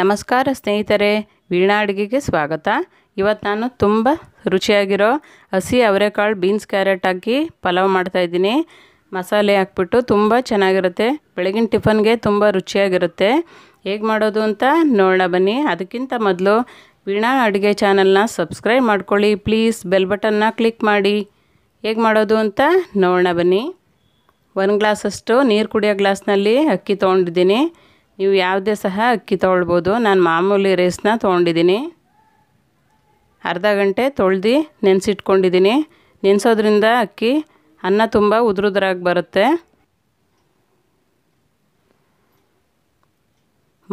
ನಮಸ್ಕಾರ ಸ್ನೇಹಿತರೆ ವೀಣಾ ಅಡುಗೆಗೆ ಸ್ವಾಗತ ಇವತ್ತು ನಾನು ತುಂಬ ರುಚಿಯಾಗಿರೋ ಹಸಿ ಅವರೆಕಾಳು ಬೀನ್ಸ್ ಕ್ಯಾರೆಟ್ ಹಾಕಿ ಪಲಾವ್ ಮಾಡ್ತಾಯಿದ್ದೀನಿ ಮಸಾಲೆ ಹಾಕ್ಬಿಟ್ಟು ತುಂಬ ಚೆನ್ನಾಗಿರುತ್ತೆ ಬೆಳಗಿನ ಟಿಫನ್ಗೆ ತುಂಬ ರುಚಿಯಾಗಿರುತ್ತೆ ಹೇಗೆ ಮಾಡೋದು ಅಂತ ನೋಡೋಣ ಬನ್ನಿ ಅದಕ್ಕಿಂತ ಮೊದಲು ವೀಣಾ ಅಡುಗೆ ಚಾನಲ್ನ ಸಬ್ಸ್ಕ್ರೈಬ್ ಮಾಡ್ಕೊಳ್ಳಿ ಪ್ಲೀಸ್ ಬೆಲ್ ಬಟನ್ನ ಕ್ಲಿಕ್ ಮಾಡಿ ಹೇಗೆ ಮಾಡೋದು ಅಂತ ನೋಡೋಣ ಬನ್ನಿ ಒಂದು ಗ್ಲಾಸಷ್ಟು ನೀರು ಕುಡಿಯೋ ಗ್ಲಾಸ್ನಲ್ಲಿ ಅಕ್ಕಿ ತೊಗೊಂಡಿದ್ದೀನಿ ನೀವು ಯಾವುದೇ ಸಹ ಅಕ್ಕಿ ತೊಗೊಳ್ಬೋದು ನಾನು ಮಾಮೂಲಿ ರೈಸ್ನ ತೊಗೊಂಡಿದ್ದೀನಿ ಅರ್ಧ ಗಂಟೆ ತೊಳ್ದು ನೆನೆಸಿಟ್ಕೊಂಡಿದ್ದೀನಿ ನೆನೆಸೋದ್ರಿಂದ ಅಕ್ಕಿ ಅನ್ನ ತುಂಬ ಉದುರುದ್ರಾಗಿ ಬರುತ್ತೆ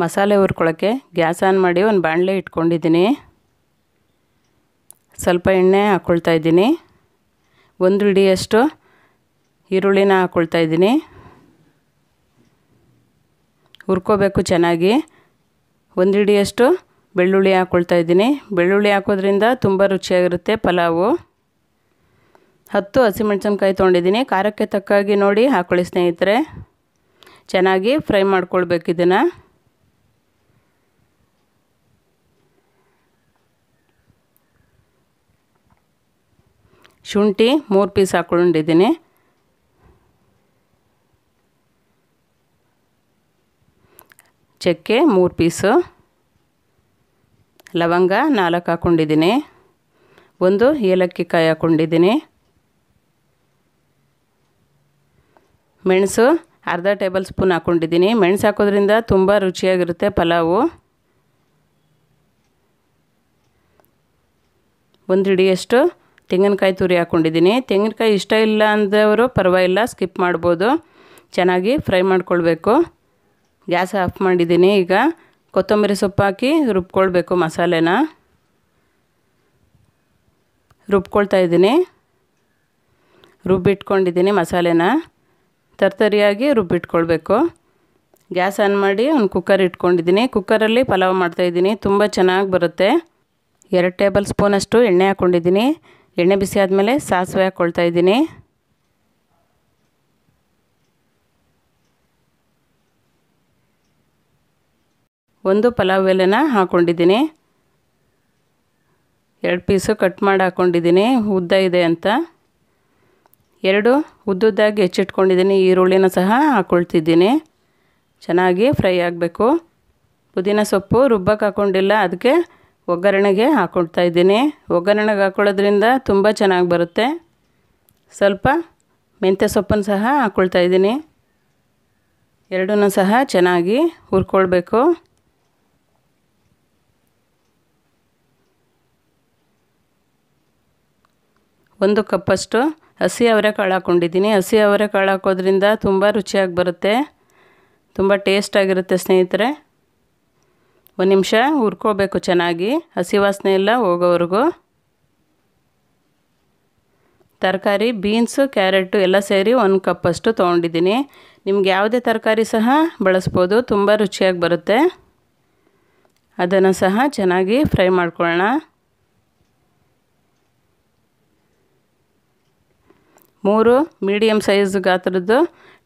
ಮಸಾಲೆ ಹುರ್ಕೊಳ್ಳೋಕ್ಕೆ ಗ್ಯಾಸ್ ಆನ್ ಮಾಡಿ ಒಂದು ಬಾಣಲೆ ಇಟ್ಕೊಂಡಿದ್ದೀನಿ ಸ್ವಲ್ಪ ಎಣ್ಣೆ ಹಾಕ್ಕೊಳ್ತಾಯಿದ್ದೀನಿ ಒಂದು ಹಿಡಿಯಷ್ಟು ಈರುಳ್ಳಿನ ಹಾಕ್ಕೊಳ್ತಾ ಹುರ್ಕೋಬೇಕು ಚೆನ್ನಾಗಿ ಒಂದಿಡಿಯಷ್ಟು ಬೆಳ್ಳುಳ್ಳಿ ಹಾಕ್ಕೊಳ್ತಾ ಇದ್ದೀನಿ ಬೆಳ್ಳುಳ್ಳಿ ಹಾಕೋದ್ರಿಂದ ತುಂಬ ರುಚಿಯಾಗಿರುತ್ತೆ ಪಲಾವು ಹತ್ತು ಹಸಿಮೆಣ್ಸಿನ್ಕಾಯಿ ತೊಗೊಂಡಿದ್ದೀನಿ ಖಾರಕ್ಕೆ ತಕ್ಕಾಗಿ ನೋಡಿ ಹಾಕ್ಕೊಳ್ಳಿ ಸ್ನೇಹಿತರೆ ಚೆನ್ನಾಗಿ ಫ್ರೈ ಮಾಡ್ಕೊಳ್ಬೇಕು ಇದನ್ನು ಶುಂಠಿ ಮೂರು ಪೀಸ್ ಹಾಕ್ಕೊಂಡಿದ್ದೀನಿ ಚಕ್ಕೆ ಮೂರು ಪೀಸು ಲವಂಗ ನಾಲ್ಕು ಹಾಕ್ಕೊಂಡಿದ್ದೀನಿ ಒಂದು ಏಲಕ್ಕಿ ಕಾಯಿ ಹಾಕ್ಕೊಂಡಿದ್ದೀನಿ ಮೆಣಸು ಅರ್ಧ ಟೇಬಲ್ ಸ್ಪೂನ್ ಹಾಕ್ಕೊಂಡಿದ್ದೀನಿ ಮೆಣಸು ಹಾಕೋದ್ರಿಂದ ತುಂಬ ರುಚಿಯಾಗಿರುತ್ತೆ ಪಲಾವು ಒಂದು ಹಿಡಿಯಷ್ಟು ತೆಂಗಿನಕಾಯಿ ತುರಿ ಹಾಕ್ಕೊಂಡಿದ್ದೀನಿ ತೆಂಗಿನಕಾಯಿ ಇಷ್ಟ ಇಲ್ಲ ಅಂದವರು ಪರವಾಗಿಲ್ಲ ಸ್ಕಿಪ್ ಮಾಡ್ಬೋದು ಚೆನ್ನಾಗಿ ಫ್ರೈ ಮಾಡ್ಕೊಳ್ಬೇಕು ಗ್ಯಾಸ್ ಆಫ್ ಮಾಡಿದ್ದೀನಿ ಈಗ ಕೊತ್ತಂಬರಿ ಸೊಪ್ಪು ಹಾಕಿ ರುಬ್ಕೊಳ್ಬೇಕು ಮಸಾಲೆನ ರುಬ್ಕೊಳ್ತಾ ಇದ್ದೀನಿ ರುಬ್ಬಿಟ್ಕೊಂಡಿದ್ದೀನಿ ಮಸಾಲೆನ ತರ್ತರಿಯಾಗಿ ರುಬ್ಬಿಟ್ಕೊಳ್ಬೇಕು ಗ್ಯಾಸ್ ಆನ್ ಮಾಡಿ ಒಂದು ಕುಕ್ಕರ್ ಇಟ್ಕೊಂಡಿದ್ದೀನಿ ಕುಕ್ಕರಲ್ಲಿ ಪಲಾವ್ ಮಾಡ್ತಾಯಿದ್ದೀನಿ ತುಂಬ ಚೆನ್ನಾಗಿ ಬರುತ್ತೆ ಎರಡು ಟೇಬಲ್ ಸ್ಪೂನಷ್ಟು ಎಣ್ಣೆ ಹಾಕ್ಕೊಂಡಿದ್ದೀನಿ ಎಣ್ಣೆ ಬಿಸಿ ಆದಮೇಲೆ ಸಾಸಿವೆ ಹಾಕ್ಕೊಳ್ತಾ ಇದ್ದೀನಿ ಒಂದು ಪಲಾವ್ ಎಲೆನ ಹಾಕ್ಕೊಂಡಿದ್ದೀನಿ ಎರಡು ಪೀಸು ಕಟ್ ಮಾಡಿ ಹಾಕ್ಕೊಂಡಿದ್ದೀನಿ ಉದ್ದ ಇದೆ ಅಂತ ಎರಡು ಉದ್ದುದ್ದಾಗಿ ಹೆಚ್ಚಿಟ್ಕೊಂಡಿದ್ದೀನಿ ಈರುಳ್ಳಿನ ಸಹ ಹಾಕ್ಕೊಳ್ತಿದ್ದೀನಿ ಚೆನ್ನಾಗಿ ಫ್ರೈ ಆಗಬೇಕು ಪುದೀನ ಸೊಪ್ಪು ರುಬ್ಬಕ್ಕೆ ಹಾಕ್ಕೊಂಡಿಲ್ಲ ಅದಕ್ಕೆ ಒಗ್ಗರಣೆಗೆ ಹಾಕ್ಕೊಳ್ತಾ ಇದ್ದೀನಿ ಒಗ್ಗರಣೆಗೆ ಹಾಕ್ಕೊಳ್ಳೋದ್ರಿಂದ ತುಂಬ ಚೆನ್ನಾಗಿ ಬರುತ್ತೆ ಸ್ವಲ್ಪ ಮೆಂತ್ಯ ಸೊಪ್ಪನ್ನು ಸಹ ಹಾಕ್ಕೊಳ್ತಾ ಇದ್ದೀನಿ ಎರಡನ್ನೂ ಸಹ ಚೆನ್ನಾಗಿ ಹುರ್ಕೊಳ್ಬೇಕು ಒಂದು ಕಪ್ಪಷ್ಟು ಹಸಿ ಕಾಳು ಹಾಕ್ಕೊಂಡಿದ್ದೀನಿ ಹಸಿ ಕಾಳು ಹಾಕೋದ್ರಿಂದ ತುಂಬ ರುಚಿಯಾಗಿ ಬರುತ್ತೆ ತುಂಬ ಟೇಸ್ಟಾಗಿರುತ್ತೆ ಸ್ನೇಹಿತರೆ ಒಂದು ನಿಮಿಷ ಹುರ್ಕೋಬೇಕು ಚೆನ್ನಾಗಿ ಹಸಿ ವಾಸನೆ ಎಲ್ಲ ಹೋಗೋವರೆಗೂ ತರಕಾರಿ ಬೀನ್ಸು ಕ್ಯಾರೆಟು ಎಲ್ಲ ಸೇರಿ ಒಂದು ಕಪ್ಪಷ್ಟು ತೊಗೊಂಡಿದ್ದೀನಿ ನಿಮ್ಗೆ ಯಾವುದೇ ತರಕಾರಿ ಸಹ ಬಳಸ್ಬೋದು ತುಂಬ ರುಚಿಯಾಗಿ ಬರುತ್ತೆ ಅದನ್ನು ಸಹ ಚೆನ್ನಾಗಿ ಫ್ರೈ ಮಾಡ್ಕೊಳ್ಳೋಣ ಮೂರು ಮೀಡಿಯಮ್ ಸೈಜ್ ಗಾತ್ರದ್ದು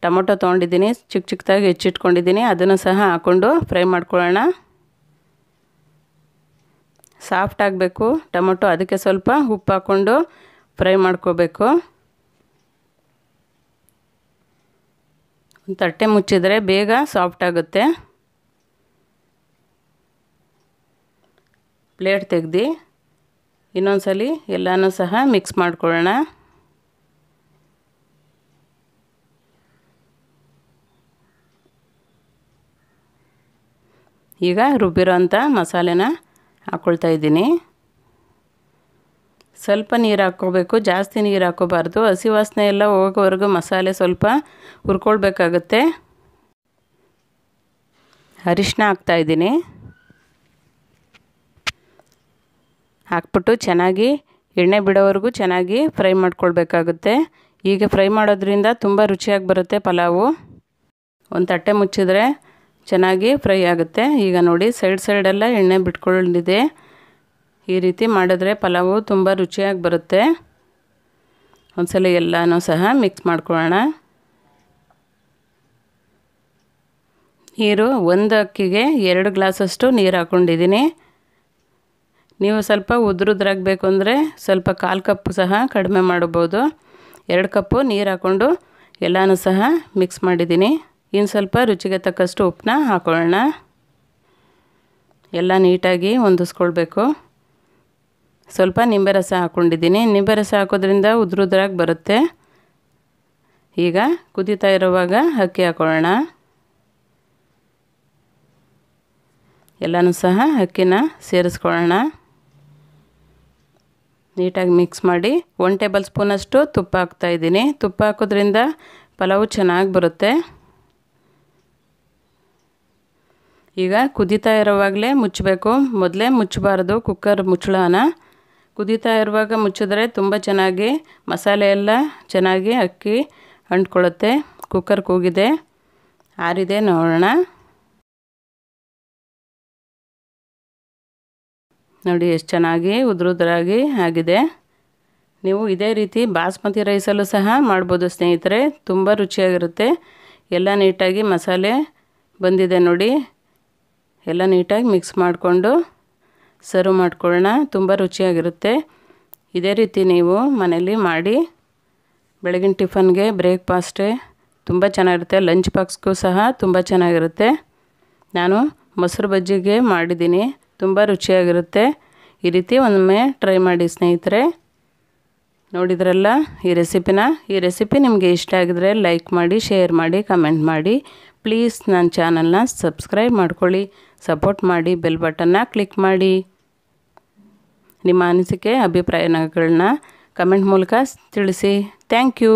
ಟೊಮೊಟೊ ತೊಗೊಂಡಿದ್ದೀನಿ ಚಿಕ್ಕ ಚಿಕ್ಕದಾಗಿ ಹೆಚ್ಚಿಟ್ಕೊಂಡಿದ್ದೀನಿ ಅದನ್ನು ಸಹ ಹಾಕ್ಕೊಂಡು ಫ್ರೈ ಮಾಡ್ಕೊಳ್ಳೋಣ ಸಾಫ್ಟ್ ಆಗಬೇಕು ಟೊಮೊಟೊ ಅದಕ್ಕೆ ಸ್ವಲ್ಪ ಉಪ್ಪು ಹಾಕ್ಕೊಂಡು ಫ್ರೈ ಮಾಡ್ಕೋಬೇಕು ತಟ್ಟೆ ಮುಚ್ಚಿದರೆ ಬೇಗ ಸಾಫ್ಟ್ ಆಗುತ್ತೆ ಪ್ಲೇಟ್ ತೆಗ್ದು ಸಲ ಎಲ್ಲನೂ ಸಹ ಮಿಕ್ಸ್ ಮಾಡ್ಕೊಳ್ಳೋಣ ಈಗ ರುಬ್ಬಿರೋ ಅಂಥ ಮಸಾಲೆನ ಹಾಕ್ಕೊಳ್ತಾ ಇದ್ದೀನಿ ಸ್ವಲ್ಪ ನೀರು ಹಾಕ್ಕೋಬೇಕು ಜಾಸ್ತಿ ನೀರು ಹಾಕ್ಕೋಬಾರ್ದು ಹಸಿ ವಾಸನೆ ಎಲ್ಲ ಹೋಗೋವರೆಗೂ ಮಸಾಲೆ ಸ್ವಲ್ಪ ಹುರ್ಕೊಳ್ಬೇಕಾಗುತ್ತೆ ಅರಿಶಿನ ಹಾಕ್ತಾಯಿದ್ದೀನಿ ಹಾಕ್ಬಿಟ್ಟು ಚೆನ್ನಾಗಿ ಎಣ್ಣೆ ಬಿಡೋವರೆಗೂ ಚೆನ್ನಾಗಿ ಫ್ರೈ ಮಾಡ್ಕೊಳ್ಬೇಕಾಗುತ್ತೆ ಹೀಗೆ ಫ್ರೈ ಮಾಡೋದ್ರಿಂದ ತುಂಬ ರುಚಿಯಾಗಿ ಬರುತ್ತೆ ಪಲಾವು ಒಂದು ತಟ್ಟೆ ಮುಚ್ಚಿದ್ರೆ ಚೆನ್ನಾಗಿ ಫ್ರೈ ಆಗುತ್ತೆ ಈಗ ನೋಡಿ ಸೈಡ್ ಸೈಡೆಲ್ಲ ಎಣ್ಣೆ ಬಿಟ್ಕೊಂಡಿದೆ ಈ ರೀತಿ ಮಾಡಿದ್ರೆ ಪಲಾವು ತುಂಬ ರುಚಿಯಾಗಿ ಬರುತ್ತೆ ಒಂದ್ಸಲ ಎಲ್ಲನೂ ಸಹ ಮಿಕ್ಸ್ ಮಾಡ್ಕೊಳ್ಳೋಣ ನೀರು ಒಂದು ಅಕ್ಕಿಗೆ ಎರಡು ಗ್ಲಾಸಷ್ಟು ನೀರು ಹಾಕ್ಕೊಂಡಿದ್ದೀನಿ ನೀವು ಸ್ವಲ್ಪ ಉದ್ರುದ್ರಾಗಬೇಕು ಅಂದರೆ ಸ್ವಲ್ಪ ಕಾಲು ಕಪ್ಪು ಸಹ ಕಡಿಮೆ ಮಾಡ್ಬೋದು ಎರಡು ಕಪ್ಪು ನೀರು ಹಾಕ್ಕೊಂಡು ಎಲ್ಲನೂ ಸಹ ಮಿಕ್ಸ್ ಮಾಡಿದ್ದೀನಿ ಇನ್ನು ಸ್ವಲ್ಪ ರುಚಿಗೆ ತಕ್ಕಷ್ಟು ಉಪ್ಪನ್ನ ಹಾಕೊಳ್ಳೋಣ ಎಲ್ಲ ನೀಟಾಗಿ ಹೊಂದಿಸ್ಕೊಳ್ಬೇಕು ಸ್ವಲ್ಪ ನಿಂಬೆ ರಸ ಹಾಕ್ಕೊಂಡಿದ್ದೀನಿ ನಿಂಬೆ ರಸ ಹಾಕೋದ್ರಿಂದ ಉದ್ರುದ್ರಾಗಿ ಬರುತ್ತೆ ಈಗ ಕುದೀತಾ ಇರುವಾಗ ಅಕ್ಕಿ ಹಾಕೊಳ್ಳೋಣ ಎಲ್ಲನೂ ಸಹ ಅಕ್ಕಿನ ಸೇರಿಸ್ಕೊಳ್ಳೋಣ ನೀಟಾಗಿ ಮಿಕ್ಸ್ ಮಾಡಿ ಒನ್ ಟೇಬಲ್ ಸ್ಪೂನಷ್ಟು ತುಪ್ಪ ಹಾಕ್ತಾಯಿದ್ದೀನಿ ತುಪ್ಪ ಹಾಕೋದ್ರಿಂದ ಪಲಾವು ಚೆನ್ನಾಗಿ ಬರುತ್ತೆ ಈಗ ಕುದಿತಾ ಇರುವಾಗಲೇ ಮುಚ್ಚಬೇಕು ಮೊದಲೇ ಮುಚ್ಚಬಾರ್ದು ಕುಕ್ಕರ್ ಮುಚ್ಚಳೋಣ ಕುದೀತಾ ಇರುವಾಗ ಮುಚ್ಚಿದ್ರೆ ತುಂಬ ಚೆನ್ನಾಗಿ ಮಸಾಲೆ ಎಲ್ಲ ಚೆನ್ನಾಗಿ ಅಕ್ಕಿ ಅಂಟ್ಕೊಳ್ಳುತ್ತೆ ಕುಕ್ಕರ್ ಕೂಗಿದೆ ಆರಿದೆ ನೋಡೋಣ ನೋಡಿ ಎಷ್ಟು ಚೆನ್ನಾಗಿ ಉದ್ರುದ್ರಾಗಿ ಆಗಿದೆ ನೀವು ಇದೇ ರೀತಿ ಬಾಸ್ಮತಿ ರೈಸಲ್ಲೂ ಸಹ ಮಾಡ್ಬೋದು ಸ್ನೇಹಿತರೆ ತುಂಬ ರುಚಿಯಾಗಿರುತ್ತೆ ಎಲ್ಲ ನೀಟಾಗಿ ಮಸಾಲೆ ಬಂದಿದೆ ನೋಡಿ ಎಲ್ಲ ನೀಟಾಗಿ ಮಿಕ್ಸ್ ಮಾಡಿಕೊಂಡು ಸರ್ವ್ ಮಾಡ್ಕೊಳ್ಳೋಣ ತುಂಬ ರುಚಿಯಾಗಿರುತ್ತೆ ಇದೇ ರೀತಿ ನೀವು ಮನೇಲಿ ಮಾಡಿ ಬೆಳಗಿನ ಟಿಫನ್ಗೆ ಬ್ರೇಕ್ಫಾಸ್ಟೇ ತುಂಬ ಚೆನ್ನಾಗಿರುತ್ತೆ ಲಂಚ್ ಬಾಕ್ಸ್ಗೂ ಸಹ ತುಂಬ ಚೆನ್ನಾಗಿರುತ್ತೆ ನಾನು ಮೊಸರು ಬಜ್ಜಿಗೆ ಮಾಡಿದ್ದೀನಿ ತುಂಬ ರುಚಿಯಾಗಿರುತ್ತೆ ಈ ರೀತಿ ಒಮ್ಮೆ ಟ್ರೈ ಮಾಡಿ ಸ್ನೇಹಿತರೆ ನೋಡಿದ್ರಲ್ಲ ಈ ರೆಸಿಪಿನ ಈ ರೆಸಿಪಿ ನಿಮಗೆ ಇಷ್ಟ ಆಗಿದರೆ ಲೈಕ್ ಮಾಡಿ ಶೇರ್ ಮಾಡಿ ಕಮೆಂಟ್ ಮಾಡಿ ಪ್ಲೀಸ್ ನನ್ನ ಚಾನಲ್ನ ಸಬ್ಸ್ಕ್ರೈಬ್ ಮಾಡ್ಕೊಳ್ಳಿ ಸಪೋರ್ಟ್ ಮಾಡಿ ಬೆಲ್ ಬಟನ್ನ ಕ್ಲಿಕ್ ಮಾಡಿ ನಿಮ್ಮ ಅನಿಸಿಕೆ ಅಭಿಪ್ರಾಯಗಳನ್ನ ಕಮೆಂಟ್ ಮೂಲಕ ತಿಳಿಸಿ ಥ್ಯಾಂಕ್ ಯು